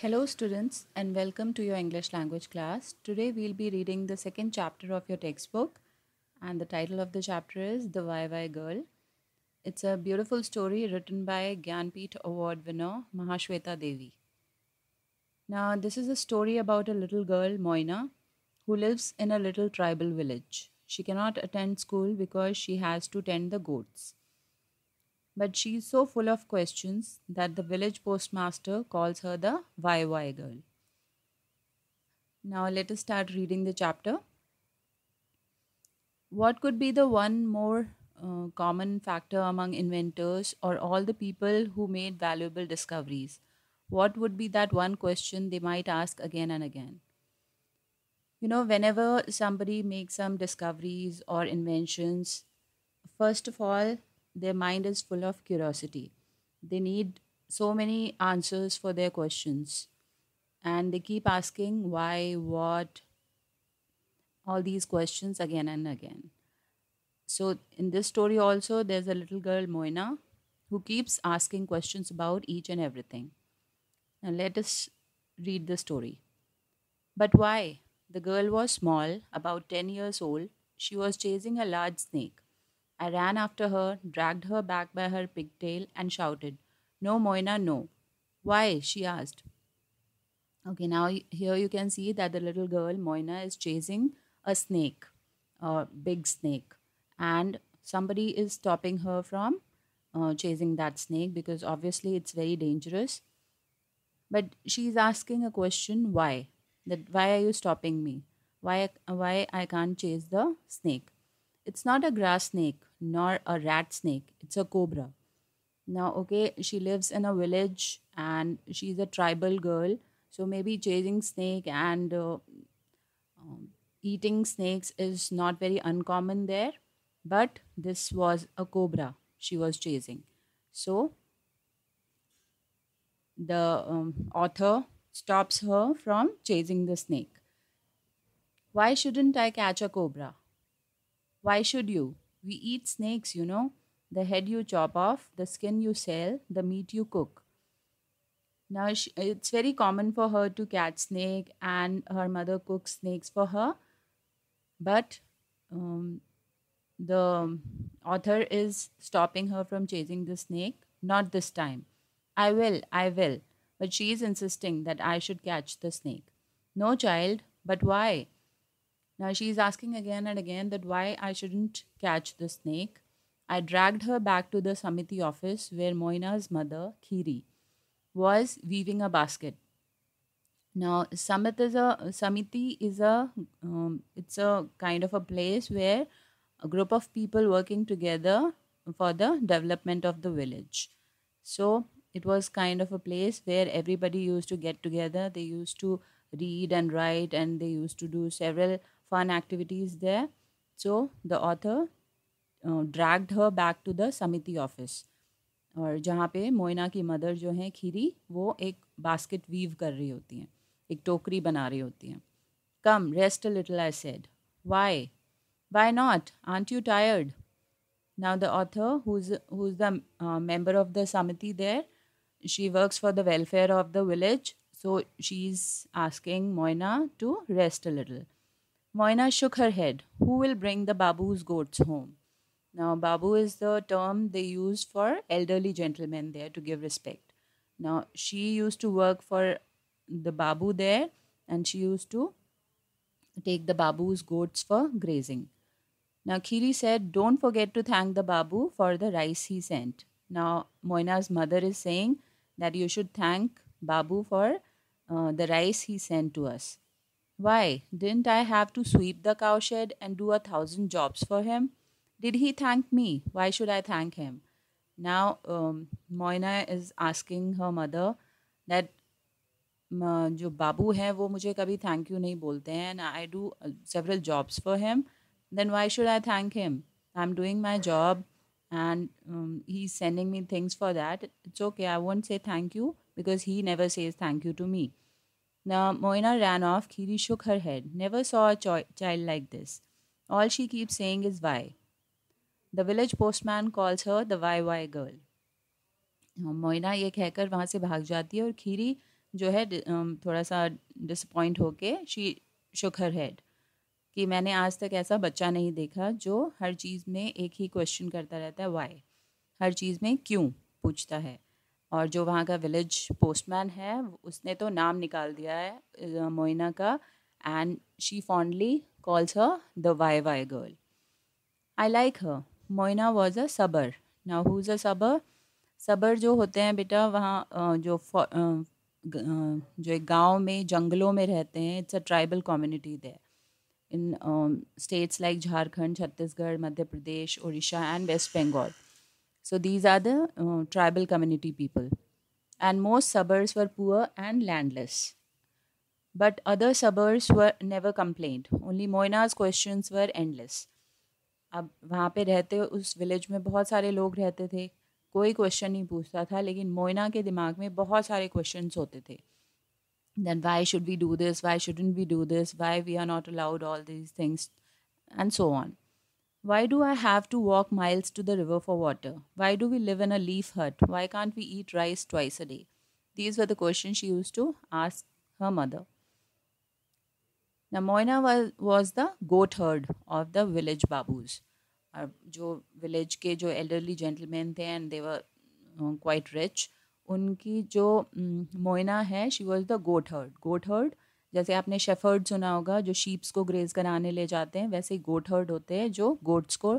Hello students and welcome to your English language class. Today we'll be reading the second chapter of your textbook and the title of the chapter is The YY Girl. It's a beautiful story written by Gyanpeet Award winner Mahashweta Devi. Now this is a story about a little girl Moina who lives in a little tribal village. She cannot attend school because she has to tend the goats but she is so full of questions that the village postmaster calls her the YY girl. Now let us start reading the chapter. What could be the one more uh, common factor among inventors or all the people who made valuable discoveries? What would be that one question they might ask again and again? You know, whenever somebody makes some discoveries or inventions, first of all, their mind is full of curiosity. They need so many answers for their questions. And they keep asking why, what, all these questions again and again. So, in this story, also, there's a little girl, Moina, who keeps asking questions about each and everything. Now, let us read the story. But why? The girl was small, about 10 years old. She was chasing a large snake. I ran after her, dragged her back by her pigtail, and shouted, No, Moina, no. Why? she asked. Okay, now here you can see that the little girl, Moina, is chasing a snake, a big snake, and somebody is stopping her from uh, chasing that snake because obviously it's very dangerous. But she's asking a question why? That why are you stopping me? Why why I can't chase the snake? It's not a grass snake nor a rat snake. It's a cobra. Now, okay, she lives in a village and she's a tribal girl. So maybe chasing snake and uh, um, eating snakes is not very uncommon there. But this was a cobra she was chasing. So the um, author stops her from chasing the snake. Why shouldn't I catch a cobra? Why should you? We eat snakes, you know. The head you chop off, the skin you sell, the meat you cook. Now, she, it's very common for her to catch snake, and her mother cooks snakes for her. But um, the author is stopping her from chasing the snake. Not this time. I will, I will. But she is insisting that I should catch the snake. No, child, but why? Now she's asking again and again that why I shouldn't catch the snake. I dragged her back to the Samiti office where Moina's mother, Kiri was weaving a basket. Now, Samit is a, Samiti is a, um, it's a kind of a place where a group of people working together for the development of the village. So, it was kind of a place where everybody used to get together. They used to read and write and they used to do several fun activities there. So the author uh, dragged her back to the समिति office. और जहाँ पे Moina की mother जो है खीरी वो एक basket weave कर रही होती हैं एक टोकरी बना रही होती हैं come rest little I said why why not aren't you tired now the author who is the member of the samiti there she works for the welfare of the village so she's asking moina to rest a little Moina shook her head. Who will bring the Babu's goats home? Now, Babu is the term they use for elderly gentlemen there to give respect. Now, she used to work for the Babu there and she used to take the Babu's goats for grazing. Now, Kiri said, Don't forget to thank the Babu for the rice he sent. Now, Moina's mother is saying that you should thank Babu for uh, the rice he sent to us. Why didn't I have to sweep the cowshed and do a thousand jobs for him? Did he thank me? Why should I thank him? Now, um, Moyna is asking her mother that jo babu hai wo mujhe kabhi thank you nahi bolte and I do uh, several jobs for him. Then why should I thank him? I'm doing my job and um, he's sending me things for that. It's okay. I won't say thank you because he never says thank you to me. Now Moina ran off. Kiri shook her head. Never saw a child like this. All she keeps saying is why. The village postman calls her the why why girl. Moina ये कहकर वहाँ से भाग जाती है और खीरी जो है थोड़ा सा डिसपॉइंट होके she shook her head. कि मैंने आज तक ऐसा बच्चा नहीं देखा जो हर चीज़ में एक ही क्वेश्चन करता रहता है वाई हर चीज़ में क्यों पूछता है और जो वहाँ का विलेज पोस्टमैन है उसने तो नाम निकाल दिया है मोइना का and she fondly calls her the why girl I like her. Moina was a sabar. Now who's a a Sabar जो होते हैं बेटा वहाँ जो जो एक गांव में जंगलों में रहते हैं it's a tribal community there in states like Jharkhand Chhattisgarh Madhya Pradesh Orissa and West Bengal So these are the uh, tribal community people. And most suburbs were poor and landless. But other suburbs were never complained. Only Moina's questions were endless. अब वहाँ पे रहते उस village में बहुत सारे लोग रहते थे कोई क्वेश्चन नहीं पूछता था लेकिन मोइना के दिमाग में बहुत सारे क्वेश्चन होते थे then why should we do this why shouldn't we do this why we are not allowed all these things and so on why do I have to walk miles to the river for water? Why do we live in a leaf hut? Why can't we eat rice twice a day? These were the questions she used to ask her mother. Now, Moina was, was the goat herd of the village babus. और village village के जो elderly they थे and they were quite rich उनकी जो hai she was the goat herd. Goat herd. जैसे आपने shepherd सुना होगा जो शीप्स को ग्रेज कराने ले जाते हैं वैसे ही गोट हर्ड होते हैं जो गोट्स को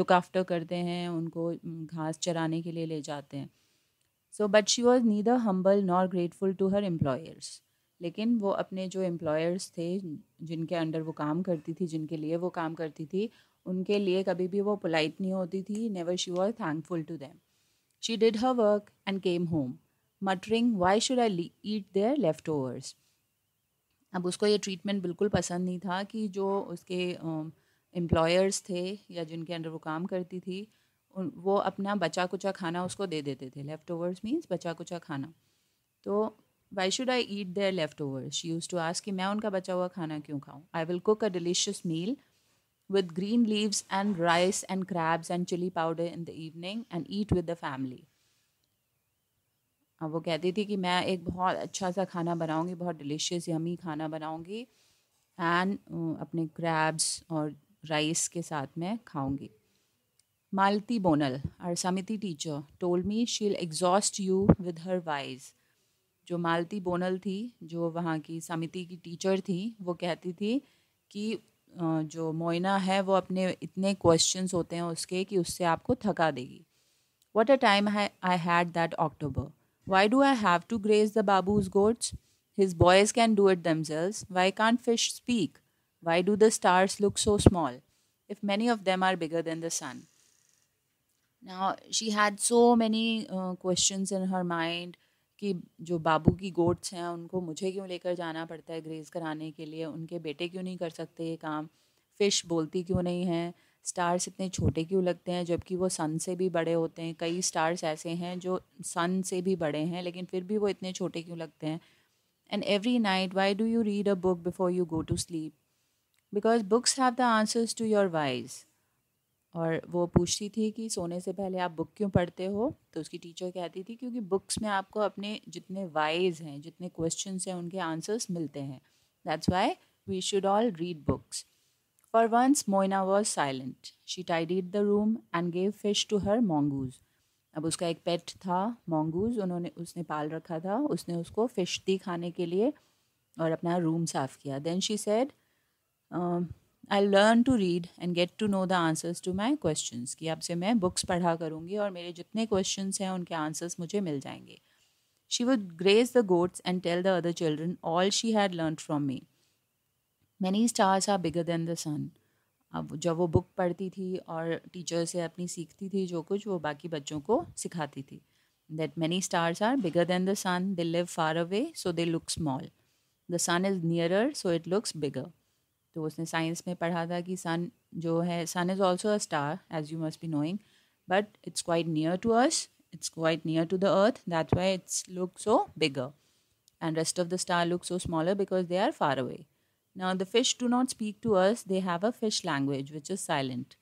लुक आफ्टर करते हैं उनको घास चराने के लिए ले जाते हैं so but she was neither humble nor grateful to her employers लेकिन वो अपने जो एम्प्लॉयर्स थे जिनके अंडर वो काम करती थी जिनके लिए वो काम करती थी उनके लिए कभी भी वो पोलाइट नहीं होती थी never she was thankful to them she did her work and came home muttering why should I eat their leftovers अब उसको ये ट्रीटमेंट बिल्कुल पसंद नहीं था कि जो उसके एम्प्लॉयर्स थे या जिनके अंडर वो काम करती थी वो अपना बचा कुचा खाना उसको दे देते थे लेफ़्ट ओवर्स मीन्स बचा कुचा खाना तो why should I eat their leftovers she use to ask कि मैं उनका बचा हुआ खाना क्यों खाऊँ I will cook a delicious meal with green leaves and rice and crabs and chilli powder in the evening and eat with the family हाँ, वो कहती थी कि मैं एक बहुत अच्छा सा खाना बनाऊंगी बहुत डिलीशियस यमी खाना बनाऊंगी एंड uh, अपने क्रैब्स और राइस के साथ में खाऊंगी मालती बोनल और समिति teacher told me she'll exhaust you with her whys जो मालती बोनल थी जो वहाँ की समिति की टीचर थी वो कहती थी कि uh, जो मोइना है वो अपने इतने क्वेश्चंस होते हैं उसके कि उससे आपको थका देगी what a time I had that October Why do I have to graze the Babu's goats? His boys can do it themselves. Why can't fish speak? Why do the stars look so small if many of them are bigger than the sun? Now, she had so many uh, questions in her mind कि जो बाबू की goats हैं उनको मुझे क्यों लेकर जाना पड़ता है ग्रेज कराने के लिए उनके बेटे क्यों नहीं कर सकते ये काम फ़िश बोलती क्यों नहीं है स्टार्स इतने छोटे क्यों लगते हैं जबकि वो सन से भी बड़े होते हैं कई स्टार्स ऐसे हैं जो सन से भी बड़े हैं लेकिन फिर भी वो इतने छोटे क्यों लगते हैं and every night why do you read a book before you go to sleep because books have the answers to your whys और वो पूछती थी कि सोने से पहले आप बुक क्यों पढ़ते हो तो उसकी टीचर कहती थी क्योंकि बुक्स में आपको अपने जितने वाइज हैं जितने क्वेश्चन हैं उनके आंसर्स मिलते हैं that's why we should all read books For once, Moina was silent. She tidied the room and gave fish to her mongoose. अब उसका एक पेट था मोंगूज उन्होंने उसने पाल रखा था उसने उसको फिश दी खाने के लिए और अपना रूम साफ़ किया then she said I learn to read and get to know the answers to my question कि अब से मैं बुक्स पढ़ा करूँगी और मेरे जितने क्वेश्चन हैं उनके आंसर्स मुझे मिल जाएंगे she would graze the goats and tell the other children all she had learn from me many stars are bigger than the sun अब जब वो बुक पढ़ती थी और टीचर से अपनी सीखती थी जो कुछ वो बाकी बच्चों को सिखाती थी that many stars are bigger than the sun they live far away so they look small the sun is nearer so it looks bigger तो उसने साइंस में पढ़ा था कि सन जो है sun is also a star as you must be knowing but it's quite near to earth it's quite near to the earth that why it's look so bigger and rest of the star look so smaller because they are far away Now the fish do not speak to us. They have a fish language which is silent.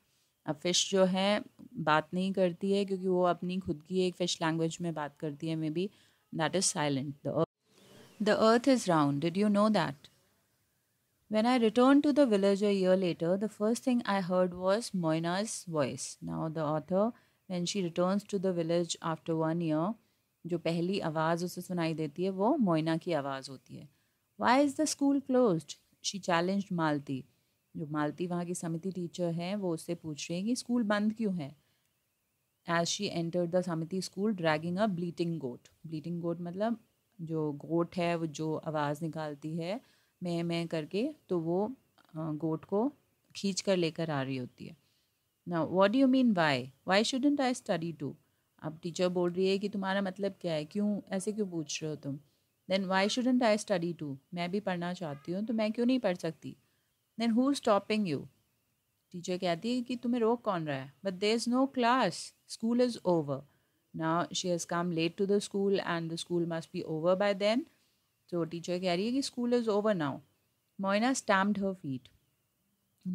A fish, जो है बात नहीं करती है क्योंकि वो अपनी खुद की एक fish language में बात करती है maybe That is silent. Silent the The earth is round. Did you know that? When I returned to the village a year later, the first thing I heard was Moina's voice. Now, the author, when she returns to the village after one year, जो पहली आवाज़ उसे सुनाई देती है वो Moina की आवाज़ होती है Why is the school closed? She challenge Malati जो मालती वहाँ की समिति टीचर हैं वो उससे पूछ रही है कि स्कूल बंद क्यों है as she enter the samiti school dragging a bleating goat bleating goat मतलब जो गोट है वो जो आवाज़ निकालती है मैं मैं करके तो वो गोट को खींच कर लेकर आ रही होती है ना what you mean why why shouldn't I study too अब टीचर बोल रही है कि तुम्हारा मतलब क्या है क्यों ऐसे क्यों पूछ रहे हो तुम then why shouldn't I study too मैं भी पढ़ना चाहती हूँ तो मैं क्यों नहीं पढ़ सकती then who stopping you teacher कहती है कि तुम्हें रोक कौन रहा है but there is no class school is over ना she has come late to the school and the school must be over by then तो टीचर कह रही है कि school is over now Moina stamped her feet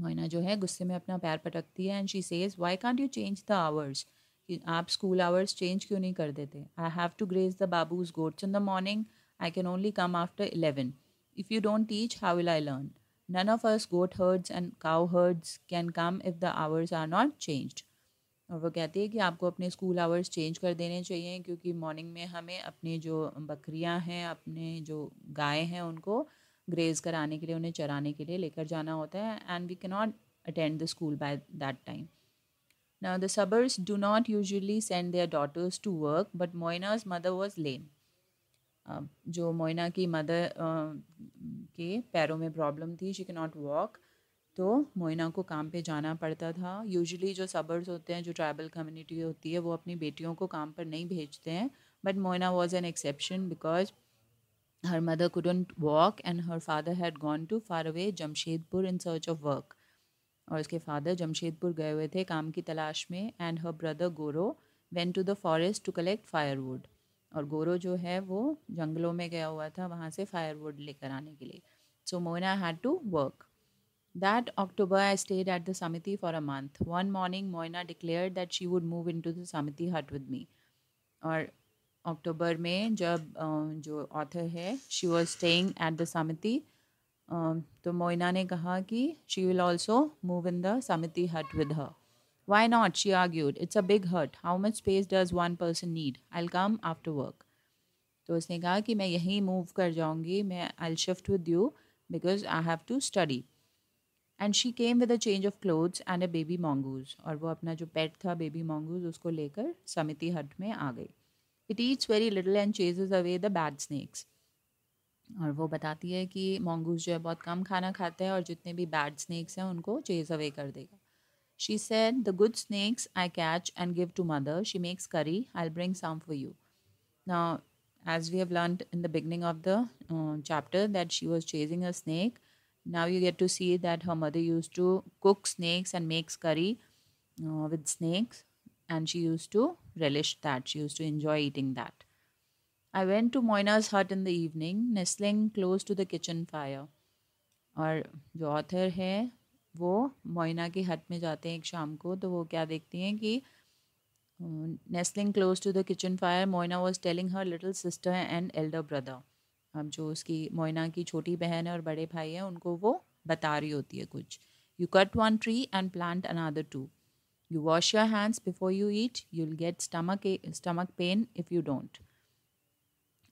Moina जो है गुस्से में अपना पैर पटकती है and she says why can't you change the hours कि आप स्कूल आवर्स चेंज क्यों नहीं कर देते I have to graze the babus goats in the morning I can only come after 11. If you don't teach, how will I learn? None of us goat herds and cow herds can come if the hours are not changed. और वो कहती है कि आपको अपने school hours change कर देने चाहिए क्योंकि मॉर्निंग में हमें अपने जो बकरियां हैं अपने जो गाय हैं उनको ग्रेज कराने के लिए उन्हें चराने के लिए लेकर जाना होता है and we cannot attend the school by that time now the Sabars do not usually send their daughters to work but Moina's mother was lame जो मोइना की मदर के पैरों में प्रॉब्लम थी शी के नॉट वॉक तो मोइना को काम पे जाना पड़ता था यूजुअली जो सबर्स होते हैं जो ट्राइबल कम्युनिटी होती है वो अपनी बेटियों को काम पर नहीं भेजते हैं but Moina was an exception because her mother couldn't walk and her father had gone to far away Jamshedpur in search of work और उसके फादर जमशेदपुर गए हुए थे काम की तलाश में and her brother Goro went to the forest to collect firewood और गोरो जो है वो जंगलों में गया हुआ था वहाँ से फायरवुड लेकर आने के लिए so Moina had to work that October I stayed at the samiti for a month one morning Moina declare that she would move into the samiti hut with me और अक्टूबर में जब जो ऑथर है she was staying at the samiti तो मोइना ने कहा कि she will also move in the samiti hut with her Why not? She argued. It's a big hurt. How much space does one person need? I'll come after work. तो उसने कहा कि मैं यहीं मूव कर जाऊंगी मैं I shift with you because I have to study and she came with a change of clothes and a baby mongoose और वो अपना जो पेट था बेबी मोंगूज उसको लेकर समिति हट में आ गई it eats very little and chases away the bad snakes और वो बताती है कि मोंगूज जो है बहुत कम खाना खाते हैं और जितने भी बैड स्नैक्स हैं उनको चेज अवे कर देगा She said, The good snakes I catch and give to mother. She makes curry. I'll bring some for you. Now, as we have learned in the beginning of the uh, chapter, that she was chasing a snake. Now you get to see that her mother used to cook snakes and makes curry uh, with snakes, and she used to relish that. She used to enjoy eating that. I went to Moyna's hut in the evening, nestling close to the kitchen fire. Our the author है वो Moina की हट में जाते हैं एक शाम को तो वो क्या देखती हैं कि nestling close to the kitchen fire Moina was telling her little sister and elder brother अब जो उसकी मोइना की छोटी बहन है और बड़े भाई हैं उनको वो बता रही होती है कुछ you cut one tree and plant another two you wash your hands before you eat you'll get stomach stomach pain if you don't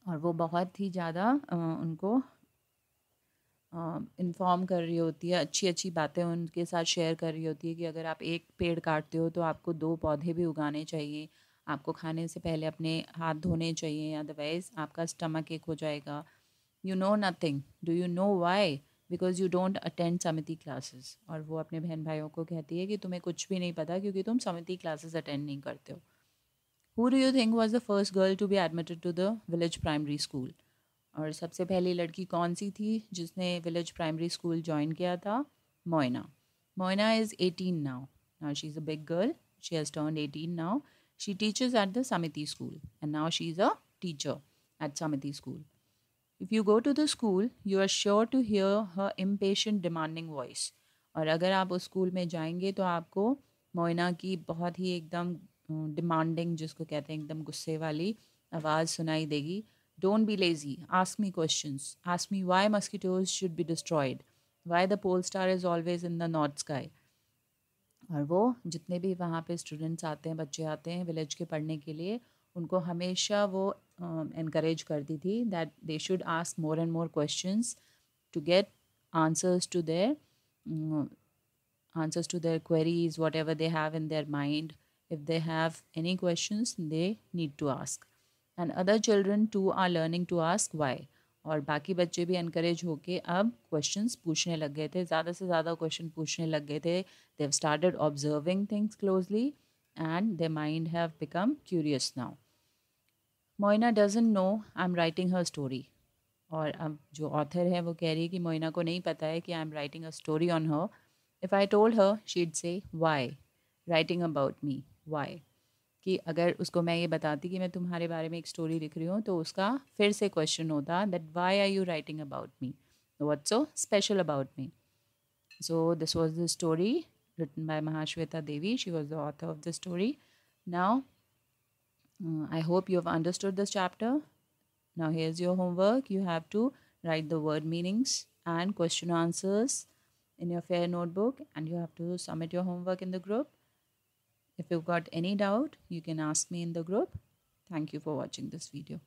और वो बहुत ही ज़्यादा उनको इन्फॉर्म कर रही होती है अच्छी अच्छी बातें उनके साथ शेयर कर रही होती है कि अगर आप एक पेड़ काटते हो तो आपको दो पौधे भी उगाने चाहिए आपको खाने से पहले अपने हाथ धोने चाहिए अदरवाइज़ आपका स्टमक एक हो जाएगा you know nothing do you know why because you don't attend samiti classes और वो अपने बहन भाइयों को कहती है कि तुम्हें कुछ भी नहीं पता क्योंकि तुम समिति क्लासेस अटेंड नहीं करते हो who do you think was the first girl to be admitted to the village primary school और सबसे पहली लड़की कौन सी थी जिसने विलेज प्राइमरी स्कूल ज्वाइन किया था Moina Moina is eighteen now now she is a big girl she has turn eighteen now she teachers at the samiti school and now she is a teacher at samiti school if you go to the school you are sure to hear her impatient demanding voice और अगर आप उस school में जाएंगे तो आपको Moina की बहुत ही एकदम डिमांडिंग जिसको कहते हैं एकदम गुस्से वाली आवाज़ सुनाई देगी don't be lazy ask me question ask me why mosquitoes should be destroyed why the pole star is always in the north sky और वो जितने भी वहाँ पे स्टूडेंट्स आते हैं बच्चे आते हैं विलेज के पढ़ने के लिए उनको हमेशा वो इनक्रेज um, uh, करती थी that they should ask more and more question to get answers to their answers to their queries whatever they have in their mind if they have any question they need to ask and other children too are learning to ask why और बाकी बच्चे भी इनक्रेज होके अब question पूछने लग गए थे ज़्यादा से ज़्यादा क्वेश्चन पूछने लग गए थे they've started observing things closely and they mind have become curious now Moyna doesn't know I am writing her story और अब जो ऑथर है वो कह रही है कि मोइना को नहीं पता है कि I am writing a story on her if I told her she'd say why writing about me why कि अगर उसको मैं ये बताती कि मैं तुम्हारे बारे में एक स्टोरी लिख रही हूँ तो उसका फिर से क्वेश्चन होता that why are you writing about me what so special about me so this was the story written by Mahasweta Devi she was the author of the story now I hope you have understood this chapter now here your homework you have to write the word meanings and question answers in your fair notebook and you have to submit your homework in the group If you've got any doubt, you can ask me in the group. Thank you for watching this video.